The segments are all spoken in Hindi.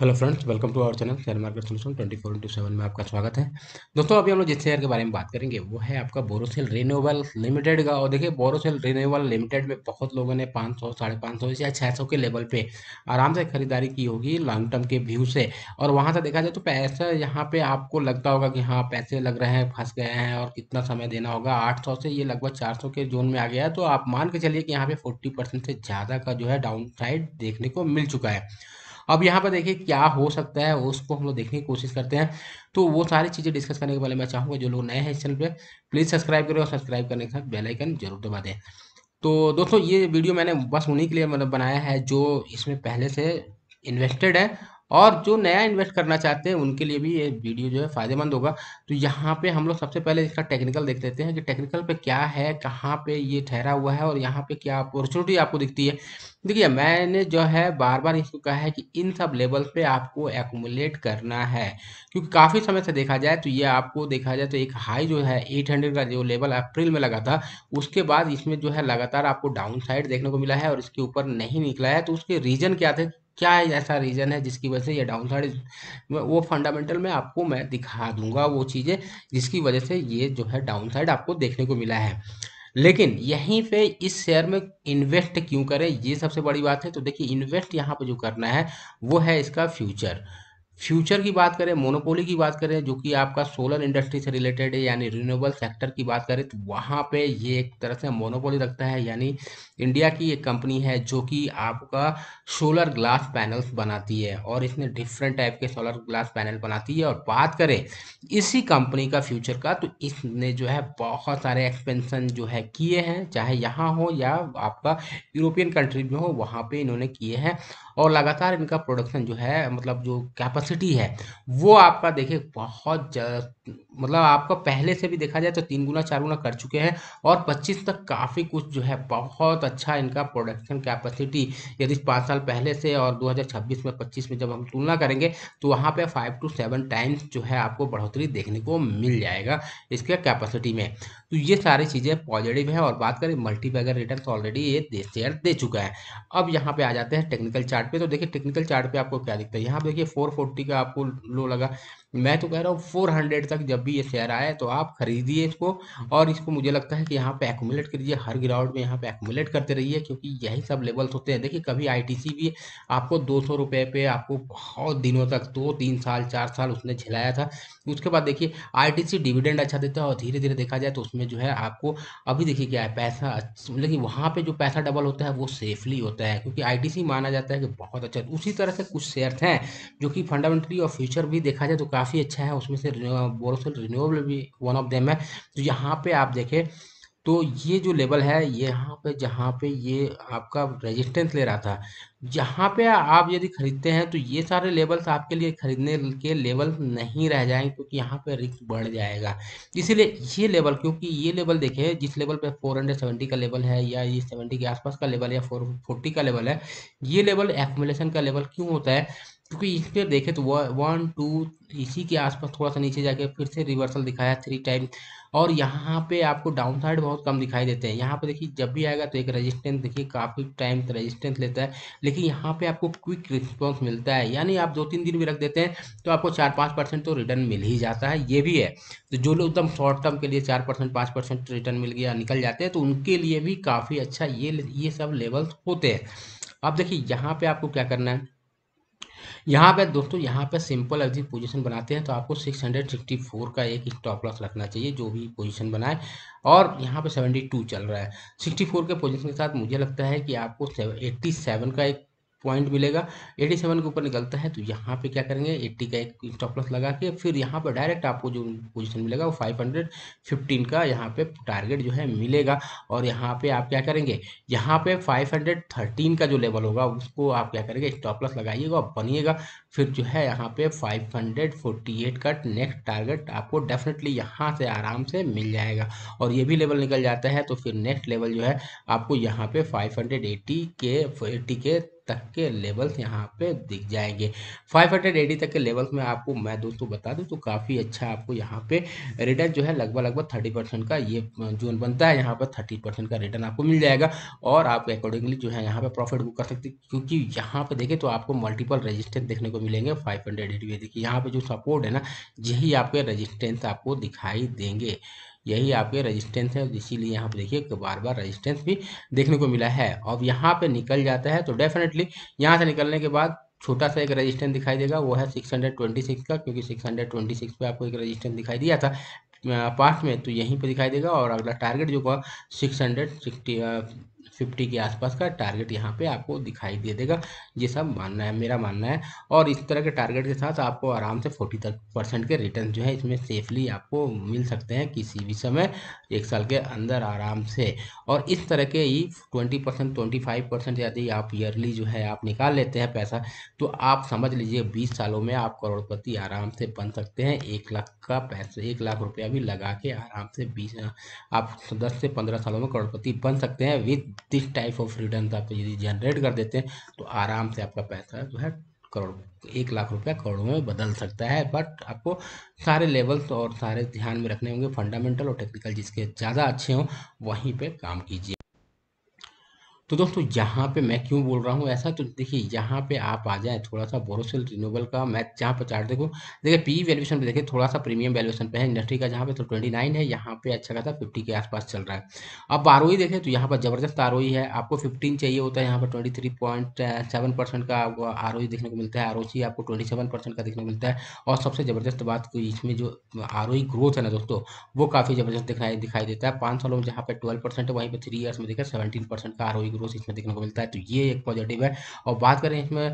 hello friends welcome to our channel share market solution twenty four into seven में आपका स्वागत है दोस्तों अभी हम लोग जिस शेयर के बारे में बात करेंगे वो है आपका बोरोसेल रिन्यूएबल लिमिटेड का और देखिए बोरोसेल रिन्यूएबल लिमिटेड में बहुत लोगों ने पाँच सौ साढ़े पाँच सौ या छः सौ के लेवल पे आराम से खरीदारी की होगी लॉन्ग टर्म के व्यू से और वहाँ से देखा जाए तो पैसा यहाँ पर आपको लगता होगा कि हाँ पैसे लग रहे हैं फंस गए हैं और कितना समय देना होगा आठ सौ से ये लगभग चार सौ के जोन में आ गया है तो आप मान के चलिए कि यहाँ पर फोर्टी परसेंट से ज़्यादा का जो है डाउन साइड देखने को मिल चुका है अब यहाँ पर देखिए क्या हो सकता है उसको हम लोग देखने की कोशिश करते हैं तो वो सारी चीज़ें डिस्कस करने के पहले मैं चाहूँगा जो लोग नए हैं इस चैनल पर प्लीज़ सब्सक्राइब करें और सब्सक्राइब करने के साथ बेलाइकन जरूर दबा दें तो दोस्तों ये वीडियो मैंने बस उन्हीं के लिए मतलब बनाया है जो इसमें पहले से इन्वेस्टेड है और जो नया इन्वेस्ट करना चाहते हैं उनके लिए भी ये वीडियो जो है फायदेमंद होगा तो यहाँ पे हम लोग सबसे पहले इसका टेक्निकल देख लेते हैं कि टेक्निकल पे क्या है कहाँ पे ये ठहरा हुआ है और यहाँ पे क्या अपॉर्चुनिटी आपको दिखती है देखिए मैंने जो है बार बार इसको कहा है कि इन सब लेवल पे आपको एकोमोलेट करना है क्योंकि काफ़ी समय से देखा जाए तो ये आपको देखा जाए तो एक हाई जो है हंड्रेड का जो लेवल अप्रैल में लगा था उसके बाद इसमें जो है लगातार आपको डाउन साइड देखने को मिला है और इसके ऊपर नहीं निकला है तो उसके रीजन क्या थे क्या ऐसा रीज़न है जिसकी वजह से ये डाउन साइड वो फंडामेंटल में आपको मैं दिखा दूंगा वो चीज़ें जिसकी वजह से ये जो है डाउन साइड आपको देखने को मिला है लेकिन यहीं पे इस शेयर में इन्वेस्ट क्यों करें ये सबसे बड़ी बात है तो देखिए इन्वेस्ट यहाँ पे जो करना है वो है इसका फ्यूचर फ्यूचर की बात करें मोनोपोली की बात करें जो कि आपका सोलर इंडस्ट्री से रिलेटेड है यानी रिन्यूएबल सेक्टर की बात करें तो वहाँ पे ये एक तरह से मोनोपोली रखता है यानी इंडिया की एक कंपनी है जो कि आपका सोलर ग्लास पैनल्स बनाती है और इसमें डिफरेंट टाइप के सोलर ग्लास पैनल बनाती है और बात करें इसी कंपनी का फ्यूचर का तो इसने जो है बहुत सारे एक्सपेंसन जो है किए हैं चाहे यहाँ हो या आपका यूरोपियन कंट्री में हो वहाँ पर इन्होंने किए हैं और लगातार इनका प्रोडक्शन जो है मतलब जो कैपेसिटी कैपेसिटी है वो आपका देखिए बहुत मतलब आपका पहले से भी देखा जाए तो तीन गुना चार गुना कर चुके हैं और 25 तक काफ़ी कुछ जो है बहुत अच्छा इनका प्रोडक्शन कैपेसिटी यदि पाँच साल पहले से और 2026 में 25 में जब हम तुलना करेंगे तो वहाँ पे फाइव टू सेवन टाइम्स जो है आपको बढ़ोतरी देखने को मिल जाएगा इसके कैपेसिटी में तो ये सारी चीज़ें पॉजिटिव है और बात करें मल्टीपैगर रिटर्न ऑलरेडी ये शेयर दे चुका है अब यहाँ पर आ जाते हैं टेक्निकल चार्ट तो देखिए टेक्निकल चार्ट आपको क्या दिखता है यहाँ पर देखिए फोर ठीक का आपको लो लगा मैं तो कह रहा हूँ फोर हंड्रेड तक जब भी ये शेयर आए तो आप खरीदिए इसको और इसको मुझे लगता है कि यहाँ पे एकुमुलेट करिए हर ग्राउंड में यहाँ पे एकुमुलेट करते रहिए क्योंकि यही सब लेवल्स होते हैं देखिए कभी आईटीसी भी आपको दो सौ रुपये पे आपको बहुत दिनों तक दो तीन साल चार साल उसने झिलाया था उसके बाद देखिए आई डिविडेंड अच्छा देता है और धीरे धीरे देखा जाए तो उसमें जो है आपको अभी देखिए क्या है पैसा अच्छा, लेकिन मतलब वहाँ पर जो पैसा डबल होता है वो सेफली होता है क्योंकि आई माना जाता है कि बहुत अच्छा उसी तरह से कुछ शेयर हैं जो कि फंडामेंटली और फ्यूचर भी देखा जाए तो काफ़ी अच्छा है उसमें से बोरोसिल रिन्यूएबल भी वन ऑफ देम है तो यहाँ पे आप देखें तो ये जो लेवल है यहाँ पे जहाँ पे ये आपका रेजिस्टेंस ले रहा था जहाँ पे आप यदि खरीदते हैं तो ये सारे लेवल्स आपके लिए खरीदने के लेवल नहीं रह जाएंगे क्योंकि यहाँ पे रिस्क बढ़ जाएगा इसीलिए ये लेवल क्योंकि ये लेवल देखें जिस लेवल पे 470 का लेवल है या ये 70 के आसपास का लेवल या 440 का लेवल है ये लेवल एक्मुलेशन का लेवल क्यों होता है क्योंकि इस पर देखें तो वन टू इसी के आसपास थोड़ा सा नीचे जाके फिर से रिवर्सल दिखाया थ्री टाइम और यहाँ पे आपको डाउन साइड बहुत कम दिखाई देते हैं यहाँ पे देखिए जब भी आएगा तो एक रेजिस्टेंस देखिए काफ़ी टाइम रेजिस्टेंस लेता है लेकिन यहाँ पे आपको क्विक रिस्पॉन्स मिलता है यानी आप दो तीन दिन भी रख देते हैं तो आपको चार पाँच परसेंट तो रिटर्न मिल ही जाता है ये भी है तो जो लोग एकदम शॉर्ट टर्म के लिए चार परसेंट पाँच परसेंट रिटर्न मिल गया निकल जाते हैं तो उनके लिए भी काफ़ी अच्छा ये ये सब लेवल्स होते हैं अब देखिए यहाँ पर आपको क्या करना है यहाँ पे दोस्तों यहाँ पे सिंपल एग्जिट पोजीशन बनाते हैं तो आपको 664 का एक स्टॉप लॉस रखना चाहिए जो भी पोजीशन बनाए और यहाँ पे 72 चल रहा है 64 के पोजीशन के साथ मुझे लगता है कि आपको 87 का एक पॉइंट मिलेगा 87 के ऊपर निकलता है तो यहाँ पे क्या करेंगे 80 का एक स्टॉप लॉस लगा के फिर यहाँ पे डायरेक्ट आपको जो पोजीशन मिलेगा वो 515 का यहाँ पे टारगेट जो है मिलेगा और यहाँ पे आप क्या करेंगे यहाँ पे 513 का जो लेवल होगा उसको आप क्या करेंगे स्टॉप लॉस लगाइएगा और बनिएगा फिर जो है यहाँ पे एट का नेक्स्ट टारगेट आपको डेफिनेटली यहाँ से आराम से मिल जाएगा और ये भी लेवल निकल जाता है तो फिर नेक्स्ट लेवल जो है आपको यहाँ पे एट्टी के एट्टी के तक के लेवल्स यहाँ पे दिख जाएंगे 580 तक के लेवल्स में आपको मैं दोस्तों बता दूं तो काफ़ी अच्छा आपको यहाँ पे रिटर्न जो है लगभग लगभग 30 परसेंट का ये जोन बनता है यहाँ पर 30 परसेंट का रिटर्न आपको मिल जाएगा और आप अकॉर्डिंगली जो है यहाँ पे प्रॉफिट बुक कर सकते क्योंकि यहाँ पे देखें तो आपको मल्टीपल रजिस्टेंस देखने को मिलेंगे फाइव हंड्रेड देखिए यहाँ पर जो सपोर्ट है ना यही आपके रजिस्टेंस आपको दिखाई देंगे यही आपके रेजिस्टेंस है इसीलिए यहाँ पे देखिए बार बार रेजिस्टेंस भी देखने को मिला है अब यहाँ पे निकल जाता है तो डेफिनेटली यहाँ से निकलने के बाद छोटा सा एक रेजिस्टेंस दिखाई देगा वो है 626 का क्योंकि 626 पे आपको एक रेजिस्टेंस दिखाई दिया था पास में तो यहीं पे दिखाई देगा और अगला टारगेट जो होगा सिक्स हंड्रेड सिक्सटी फिफ्टी के आसपास का टारगेट यहाँ पे आपको दिखाई दे देगा ये सब मानना है मेरा मानना है और इस तरह के टारगेट के साथ आपको आराम से फोर्टी तक परसेंट के रिटर्न जो है इसमें सेफली आपको मिल सकते हैं किसी भी समय एक साल के अंदर आराम से और इस तरह के ही twenty percent twenty five percent यदि आप ईयरली जो है आप निकाल लेते हैं पैसा तो आप समझ लीजिए बीस सालों में आप करोड़पति आराम से बन सकते हैं एक लाख का पैसा एक लाख रुपया भी लगा के आराम से बीस आप दस से पंद्रह सालों में करोड़पति बन सकते हैं with this type of return आप यदि जनरेट कर देते हैं तो आराम से आपका पैसा जो है करोड़ एक लाख रुपया करोड़ों में बदल सकता है बट आपको सारे लेवल्स और सारे ध्यान में रखने होंगे फंडामेंटल और टेक्निकल जिसके ज़्यादा अच्छे हों वहीं पे काम कीजिए तो दोस्तों यहाँ पे मैं क्यों बोल रहा हूँ ऐसा तो देखिए यहाँ पे आप आ जाए थोड़ा सा बोरोसिल रिन्यूबल का मैं जहाँ पर चार्ट देखो देखिए पी वैल्यूशन पे देखिए थोड़ा सा प्रीमियम वैल्यूशन पे है इंडस्ट्री का जहाँ पे तो ट्वेंटी नाइन है यहाँ पे अच्छा खासा फिफ्टी के आसपास चल रहा है अब आर e देखें तो यहाँ पर जबरदस्त आर e है आपको फिफ्टीन चाहिए होता है यहाँ पर twenty three point seven percent का आर ओ e देखने को मिलता है आर ओ सी आपको ट्वेंटी सेवन परसेंट का देखने को मिलता है और सबसे ज़बरदस्त बात इसमें जो आर ओ ग्रोथ है ना दोस्तों वो काफ़ी ज़बरदस्त दिखाई दिखाई देता है पाँच सालों में जहाँ पर ट्वेल्व परसेंट है वहीं पर थ्री ईयर्स में देखा सेवेंटीन परसेंट का आर ग्रोथ इसमें देखने को मिलता है तो ये एक पॉजिटिव है और बात करें इसमें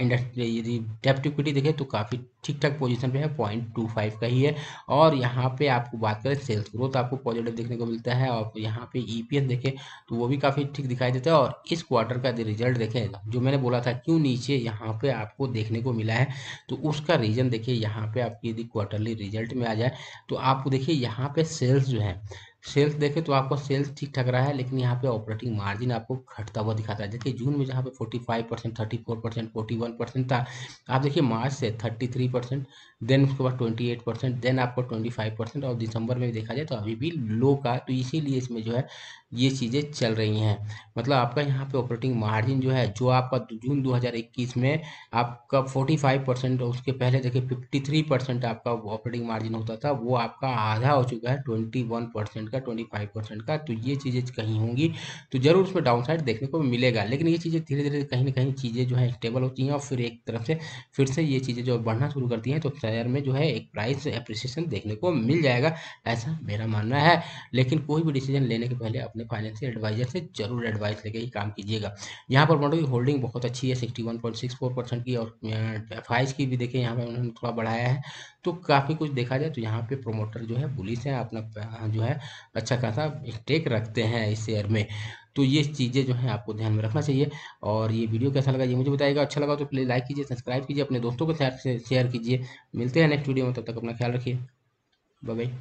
इंडस्ट्री यदि डेप्ट इक्विटी देखें तो काफ़ी ठीक ठाक पोजिशन पर है पॉइंट का ही है और यहाँ पर आपको बात करें सेल्स ग्रोथ आपको पॉजिटिव देखने को मिलता है और यहाँ पर ई e देखें तो वो भी काफ़ी ठीक दिखाई देता है और इस क्वार्टर का रिजल्ट देखें जो मैंने बोला था क्यों नीचे यहाँ पर आपको देखने को मिला है तो उसका रीज़न देखिए यहाँ पे आपकी यदि क्वार्टरली रिजल्ट में आ जाए तो आपको देखिए यहाँ पे सेल्स जो है सेल्स देखें तो आपको सेल्स ठीक ठाक रहा है लेकिन यहाँ पे ऑपरेटिंग मार्जिन आपको घटता हुआ दिखाता है देखिए जून में जहाँ पे 45 percent thirty four percent forty one percent था आप देखिए मार्च से 33 परसेंट देन उसके बाद ट्वेंटी एट परसेंट देन आपको ट्वेंटी फाइव परसेंट और दिसंबर में देखा जाए तो अभी भी लो का तो इसीलिए इसमें जो है ये चीज़ें चल रही हैं मतलब आपका यहाँ पे ऑपरेटिंग मार्जिन जो है जो आपका जून 2021 में आपका फोर्टी फाइव परसेंट उसके पहले देखिए फिफ्टी थ्री परसेंट आपका ऑपरेटिंग मार्जिन होता था वो आपका आधा हो चुका है वन परसेंट का फाइव परसेंट का तो ये चीज़ें कहीं होंगी तो ज़रूर उसमें साइड देखने को मिलेगा लेकिन ये चीज़ें धीरे धीरे कहीं ना कहीं चीज़ें जो है स्टेबल होती हैं और फिर एक तरफ से फिर से ये चीज़ें जो बढ़ना शुरू करती हैं तो शेयर में जो है एक प्राइस अप्रिसिएशन देखने को मिल जाएगा ऐसा मेरा मानना है लेकिन कोई भी डिसीजन लेने के पहले अपने फाइनेंशियल एडवाइजर से जरूर एडवाइस लेके ही काम कीजिएगा यहाँ पर मोटो की होल्डिंग बहुत अच्छी है sixty one point six four percent की और फाइज की भी देखिए यहाँ पर उन्होंने थोड़ा बढ़ाया है तो काफ़ी कुछ देखा जाए तो यहाँ पे प्रोमोटर जो है पुलिस है अपना जो है अच्छा खासा टेक रखते हैं इस शेयर में तो ये चीज़ें जो है आपको ध्यान में रखना चाहिए और ये वीडियो कैसा लगा ये मुझे बताएगा अच्छा लगा तो प्लीज़ लाइक कीजिए सब्सक्राइब कीजिए अपने दोस्तों के साथ शेयर कीजिए मिलते हैं नेक्स्ट वीडियो में तब तक अपना ख्याल रखिए बाय